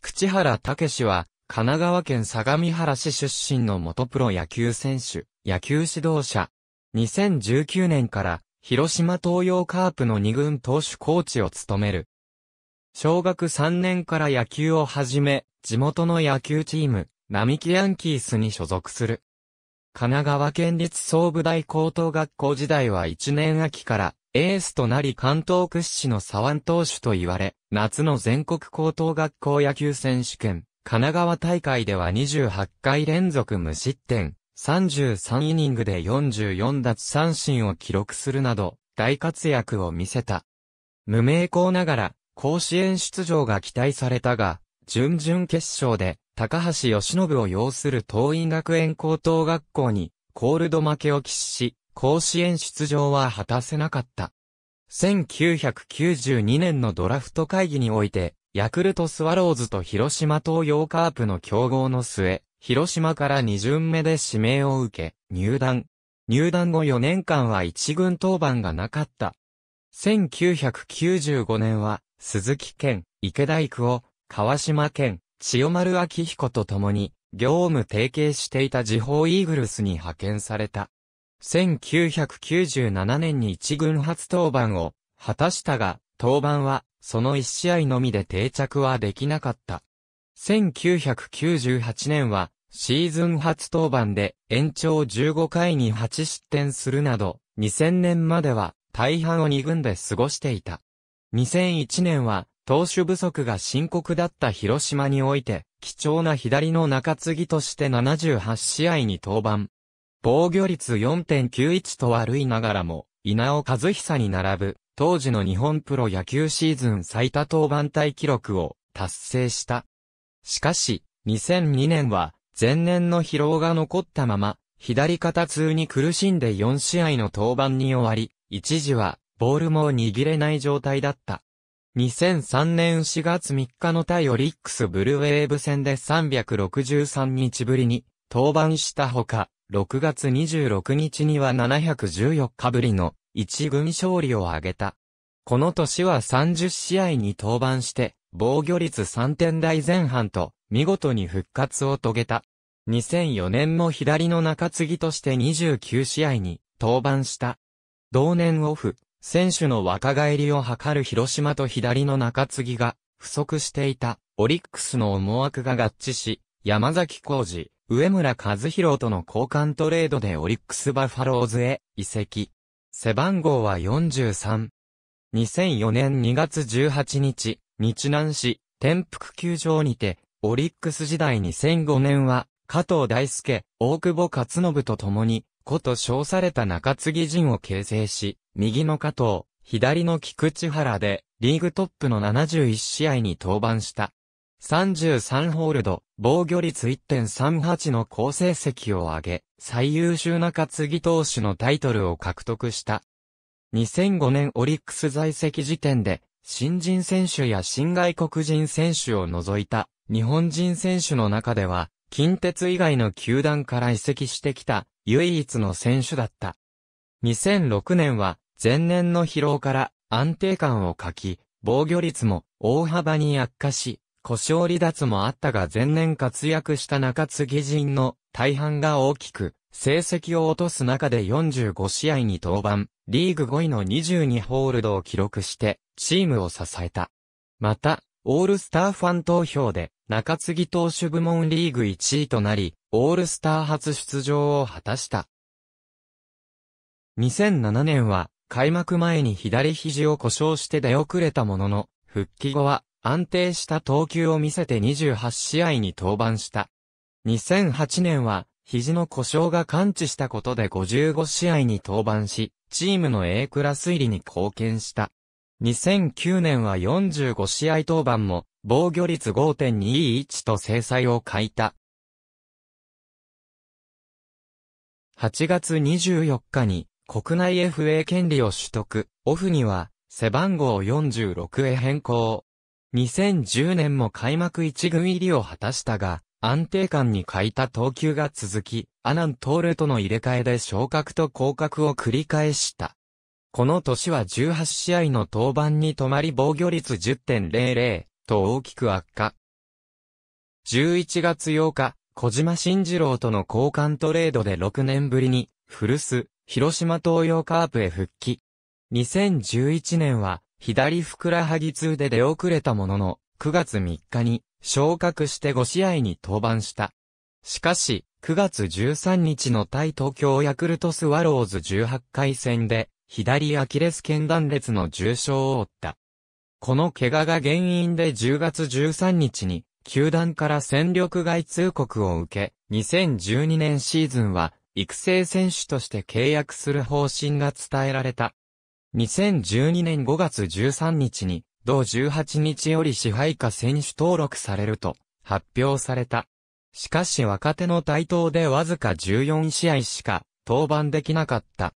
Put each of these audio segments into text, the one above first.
菊池原武は、神奈川県相模原市出身の元プロ野球選手、野球指導者。2019年から、広島東洋カープの二軍投手コーチを務める。小学3年から野球を始め、地元の野球チーム、並木ヤンキースに所属する。神奈川県立総武大高等学校時代は1年秋からエースとなり関東屈指の左腕投手と言われ、夏の全国高等学校野球選手権、神奈川大会では28回連続無失点、33イニングで44奪三振を記録するなど、大活躍を見せた。無名校ながら、甲子園出場が期待されたが、準々決勝で、高橋義信を擁する東院学園高等学校に、コールド負けを喫し、甲子園出場は果たせなかった。1992年のドラフト会議において、ヤクルトスワローズと広島東洋カープの競合の末、広島から2巡目で指名を受け、入団。入団後4年間は1軍登板がなかった。1995年は、鈴木県、池大育を、川島県、千代丸明彦と共に、業務提携していた地方イーグルスに派遣された。1997年に一軍初登板を果たしたが、登板はその一試合のみで定着はできなかった。1998年はシーズン初登板で延長15回に8失点するなど、2000年までは大半を二軍で過ごしていた。2001年は投手不足が深刻だった広島において、貴重な左の中継ぎとして78試合に登板。防御率4.91と悪いながらも、稲尾和久に並ぶ、当時の日本プロ野球シーズン最多登板体記録を達成した。しかし、2002年は、前年の疲労が残ったまま、左肩痛に苦しんで4試合の登板に終わり、一時は、ボールも握れない状態だった。2003年4月3日の対オリックスブルーウェーブ戦で363日ぶりに登板したほか、6月26日には714日ぶりの1軍勝利を挙げた。この年は30試合に登板して、防御率3点台前半と、見事に復活を遂げた。2004年も左の中継ぎとして29試合に登板した。同年オフ、選手の若返りを図る広島と左の中継ぎが不足していたオリックスの思惑が合致し、山崎浩二、上村和弘との交換トレードでオリックスバファローズへ移籍。背番号は43。2004年2月18日、日南市、天福球場にて、オリックス時代2005年は、加藤大輔、大久保勝信と共に、こと称された中継ぎ陣を形成し、右の加藤、左の菊池原で、リーグトップの71試合に登板した。33ホールド、防御率1.38の好成績を上げ、最優秀中継ぎ投手のタイトルを獲得した。2005年オリックス在籍時点で、新人選手や新外国人選手を除いた、日本人選手の中では、近鉄以外の球団から移籍してきた唯一の選手だった。2006年は前年の疲労から安定感を欠き、防御率も大幅に悪化し、故障離脱もあったが前年活躍した中継ぎ陣の大半が大きく、成績を落とす中で45試合に登板、リーグ5位の22ホールドを記録して、チームを支えた。また、オールスターファン投票で中継ぎ投手部門リーグ1位となり、オールスター初出場を果たした。2007年は開幕前に左肘を故障して出遅れたものの、復帰後は安定した投球を見せて28試合に登板した。2008年は肘の故障が完治したことで55試合に登板し、チームの A クラス入りに貢献した。2009年は45試合登板も、防御率5.21と制裁を欠いた。8月24日に国内 FA 権利を取得、オフには背番号46へ変更。2010年も開幕一軍入りを果たしたが、安定感に欠いた投球が続き、アナン・トールとの入れ替えで昇格と降格を繰り返した。この年は18試合の登板に止まり防御率10.00と大きく悪化。11月8日、小島慎次郎との交換トレードで6年ぶりに、古巣、広島東洋カープへ復帰。2011年は、左ふくらはぎ痛で出遅れたものの、9月3日に、昇格して5試合に登板した。しかし、9月13日の対東京ヤクルトスワローズ18回戦で、左アキレス腱断裂の重傷を負った。この怪我が原因で10月13日に、球団から戦力外通告を受け、2012年シーズンは、育成選手として契約する方針が伝えられた。2012年5月13日に、同18日より支配下選手登録されると発表された。しかし若手の台頭でわずか14試合しか登板できなかった。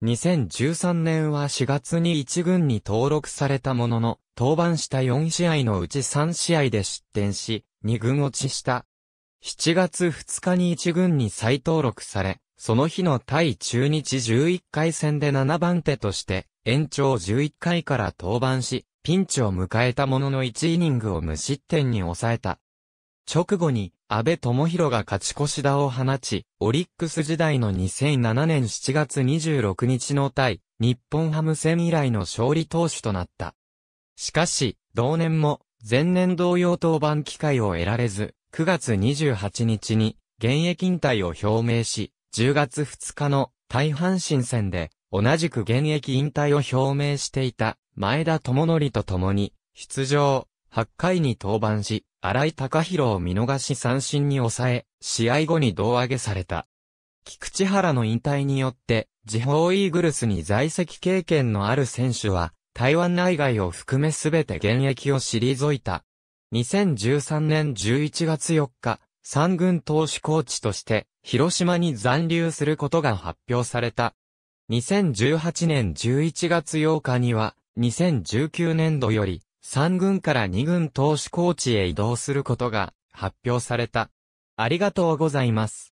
2013年は4月に1軍に登録されたものの、登板した4試合のうち3試合で失点し、2軍落ちした。7月2日に1軍に再登録され、その日の対中日11回戦で7番手として、延長11回から登板し、ピンチを迎えたものの1イニングを無失点に抑えた。直後に、安倍智弘が勝ち越し打を放ち、オリックス時代の2007年7月26日の対、日本ハム戦以来の勝利投手となった。しかし、同年も、前年同様登板機会を得られず、9月28日に、現役引退を表明し、10月2日の大阪神戦で、同じく現役引退を表明していた前田智則と共に、出場、8回に登板し、荒井隆弘を見逃し三振に抑え、試合後に胴上げされた。菊池原の引退によって、地方イーグルスに在籍経験のある選手は、台湾内外を含めすべて現役を退いた。2013年11月4日、三軍投手コーチとして、広島に残留することが発表された。2018年11月8日には、2019年度より、3軍から2軍投手コーチへ移動することが発表された。ありがとうございます。